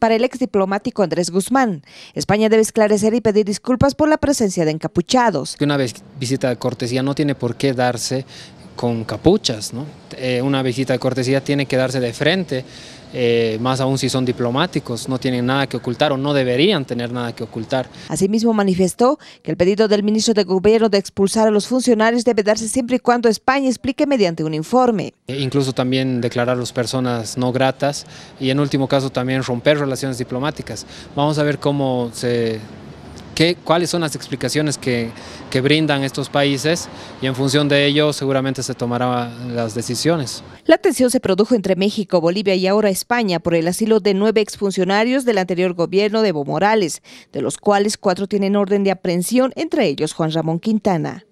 para el ex diplomático Andrés Guzmán. España debe esclarecer y pedir disculpas por la presencia de encapuchados. Una visita de cortesía no tiene por qué darse con capuchas. Eh, una visita de cortesía tiene que darse de frente, eh, más aún si son diplomáticos, no tienen nada que ocultar o no deberían tener nada que ocultar. Asimismo manifestó que el pedido del ministro de Gobierno de expulsar a los funcionarios debe darse siempre y cuando España explique mediante un informe. E incluso también declarar a las personas no gratas y en último caso también romper relaciones diplomáticas. Vamos a ver cómo se cuáles son las explicaciones que, que brindan estos países y en función de ello seguramente se tomarán las decisiones. La tensión se produjo entre México, Bolivia y ahora España por el asilo de nueve exfuncionarios del anterior gobierno de Evo Morales, de los cuales cuatro tienen orden de aprehensión, entre ellos Juan Ramón Quintana.